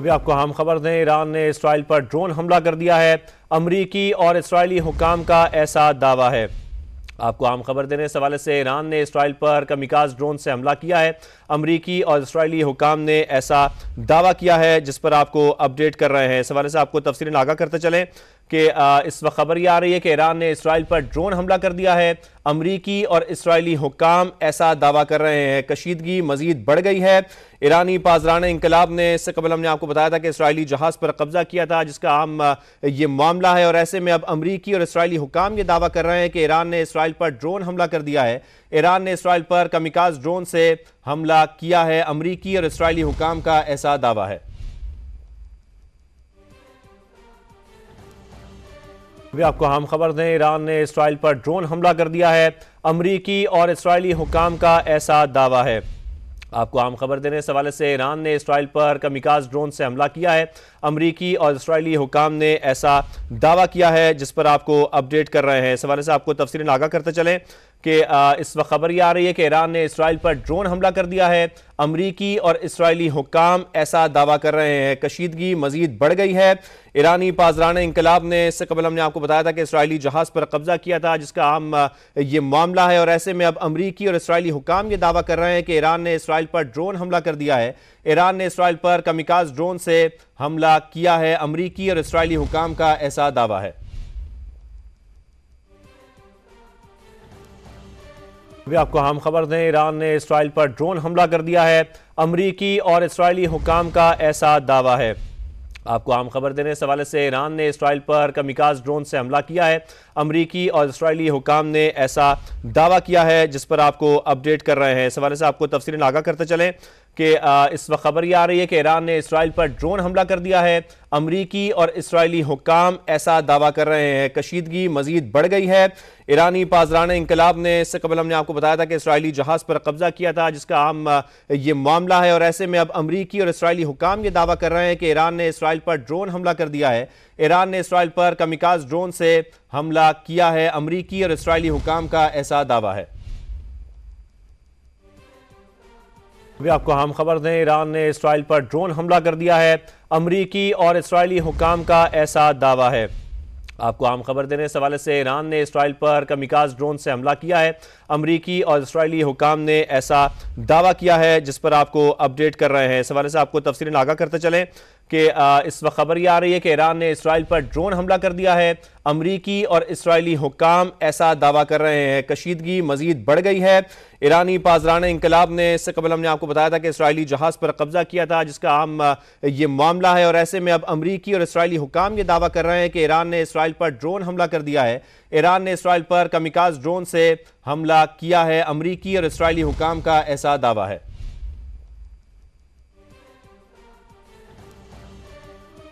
अभी आपको हम खबर दें ईरान ने इसराइल पर ड्रोन हमला कर दिया है अमरीकी और इसराइली हुकाम का ऐसा दावा है आपको आम खबर देने इस हवाले से ईरान ने इसराइल पर कमिकाज ड्रोन से हमला किया है अमरीकी और इसराइली हुकाम ने ऐसा दावा किया है जिस पर आपको अपडेट कर रहे हैं इस हवाले से आपको तफसी आगा करते चलें कि इस वक्त खबर यह आ रही है कि ईरान ने इसराइल पर ड्रोन हमला कर दिया है अमरीकी और इसराइली हुकाम ऐसा दावा कर रहे हैं कशीदगी मजीद बढ़ गई है ईरानी पाजरान इंकलाब ने इससे कबल हमने आपको बताया था कि इसराइली जहाज़ पर कब्जा किया था जिसका आम ये मामला है और ऐसे में अब अमरीकी और इसराइली हुकाम ये दावा कर रहे हैं कि ईरान ने इसराइल पर ड्रोन हमला कर दिया है ईरान ने इसराइल पर कमिकाज ड्रोन से हमला किया है अमरीकी और इसराइली हुकाम का ऐसा ऐसा दावा है अभी आपको अहम खबर दें ईरान ने इसराइल पर ड्रोन हमला कर दिया है अमरीकी और इसराइली हुकाम का ऐसा दावा है आपको आम खबर देने इस हवाले से ईरान ने इसराइल पर कमिकाज ड्रोन से हमला किया है अमरीकी और इसराइली हुकाम ने ऐसा दावा किया है जिस पर आपको अपडेट कर रहे हैं इस हवाले से आपको तफसील आगा करते चलें कि इस वक्त खबर ये आ रही है कि ईरान ने इसराइल पर ड्रोन हमला कर दिया है अमरीकी और इसराइली हुकाम ऐसा दावा कर रहे हैं कशीदगी मजीद बढ़ गई है ईरानी पाजरान इनकलाब ने इससे कबल हमने आपको बताया था कि इसराइली जहाज़ पर कब्जा किया था जिसका आम ये मामला है और ऐसे में अब अमरीकी और इसराइली हुकाम ये दावा कर रहे हैं कि ईरान ने इसराइल पर ड्रोन हमला कर दिया है ईरान ने इसराइल पर कमिकाज ड्रोन से हमला किया है अमरीकी और इसराइली हुकाम का ऐसा दावा है अभी आपको हम खबर दें ईरान ने इसराइल पर ड्रोन हमला कर दिया है अमरीकी और इसराइली हुकाम का ऐसा दावा है आपको आम खबर देने इस हवाले से ईरान ने इसराइल पर कमिकाज ड्रोन से हमला किया है अमरीकी और इसराइली हुकाम ने ऐसा दावा किया है जिस पर आपको अपडेट कर रहे हैं इस हवाले से आपको तफसीरें आगा करते चलें कि इस वक्त खबर यह आ रही है कि ईरान ने इसराइल पर ड्रोन हमला कर दिया है अमरीकी और इसराइली हुकाम ऐसा दावा कर रहे हैं कशीदगी मजीद बढ़ गई है ईरानी पाजरान इंकलाब ने इससे कबल हमने आपको बताया था कि इसराइली जहाज पर कब्जा किया था जिसका आम ये मामला है और ऐसे में अब अमरीकी और इसराइली हुकाम ये दावा कर रहे हैं कि ईरान ने इसराइल पर ड्रोन हमला कर दिया है ईरान ने इसराइल पर कमिकाज ड्रोन से हमला किया है अमरीकी और इसराइली हुकाम का ऐसा दावा है अभी आपको हम खबर दें ईरान ने इसराइल पर ड्रोन हमला कर दिया है अमरीकी और इसराइली हुकाम का ऐसा दावा है आपको आम खबर देने इस हवाले से ईरान ने इसराइल पर कमिकाज ड्रोन से हमला किया है अमरीकी और इसराइली हुकाम ने ऐसा दावा किया है जिस पर आपको अपडेट कर रहे हैं इस हवाले से आपको तफसी आगाह करते चलें कि इस वक्त खबर यह आ रही है कि ईरान ने इसराइल पर ड्रोन हमला कर दिया है अमरीकी और इसराइली हुकाम ऐसा दावा कर रहे हैं कशीदगी मजीद बढ़ गई है ईरानी पाजरान इंकलाब ने इससे कबल हमने आपको बताया था कि इसराइली जहाज़ पर कब्जा किया था जिसका आम ये मामला है और ऐसे में अब अमरीकी और इसराइली हुकाम ये दावा कर रहे हैं कि ईरान ने इसराइल पर ड्रोन हमला कर दिया है ईरान ने इसराइल पर कमिकाज ड्रोन से हमला हमला किया है अमरीकी और इसराइली हुकाम का ऐसा दावा है